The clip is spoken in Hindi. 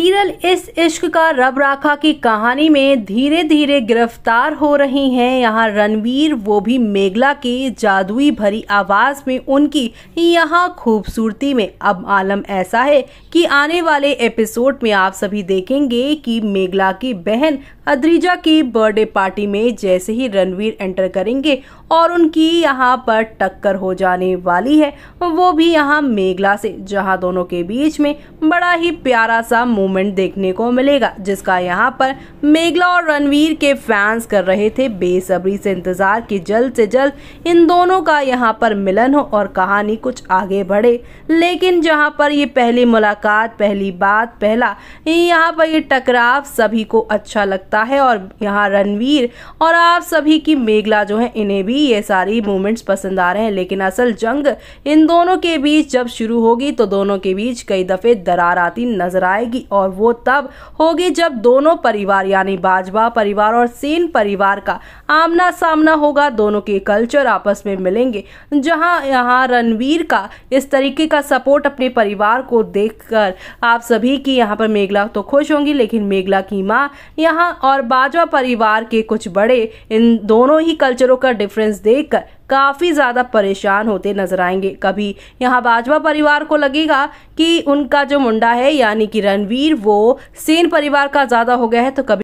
सीरियल इस इश्क का रब राखा की कहानी में धीरे धीरे गिरफ्तार हो रही हैं यहाँ रणवीर वो भी मेघला की जादुई भरी आवाज़ में उनकी यहाँ खूबसूरती में अब आलम ऐसा है कि आने वाले एपिसोड में आप सभी देखेंगे कि मेघला की बहन अद्रीजा की बर्थडे पार्टी में जैसे ही रणवीर एंटर करेंगे और उनकी यहाँ पर टक्कर हो जाने वाली है वो भी यहाँ मेघला से जहाँ दोनों के बीच में बड़ा ही प्यारा सा मोमेंट देखने को मिलेगा जिसका यहाँ पर मेघला और रणवीर के फैंस कर रहे थे बेसब्री से इंतज़ार कि जल्द से जल्द इन दोनों का यहाँ पर मिलन हो और कहानी कुछ आगे बढ़े लेकिन जहाँ पर ये पहली मुलाकात पहली बात पहला यहाँ पर ये टकराव सभी को अच्छा लगता करता है और यहाँ रणवीर और आप सभी की मेघला जो है इन्हें भी ये सारी मूवमेंट्स पसंद आ रहे हैं लेकिन असल जंग इन दोनों के बीच जब शुरू होगी तो दोनों के बीच कई दफ़े दरार आती नजर आएगी और वो तब होगी जब दोनों परिवार यानी बाजवा परिवार और सेन परिवार का आमना सामना होगा दोनों के कल्चर आपस में मिलेंगे जहाँ यहाँ रणवीर का इस तरीके का सपोर्ट अपने परिवार को देखकर आप सभी की यहाँ पर मेघला तो खुश होंगी लेकिन मेघला की माँ यहाँ और बाजवा परिवार के कुछ बड़े इन दोनों ही कल्चरों का डिफरेंस देखकर काफ़ी ज़्यादा परेशान होते नजर आएंगे कभी यहाँ बाजवा परिवार को लगेगा कि उनका जो मुंडा है यानी कि रणवीर वो सेन परिवार का ज़्यादा हो गया है तो कभी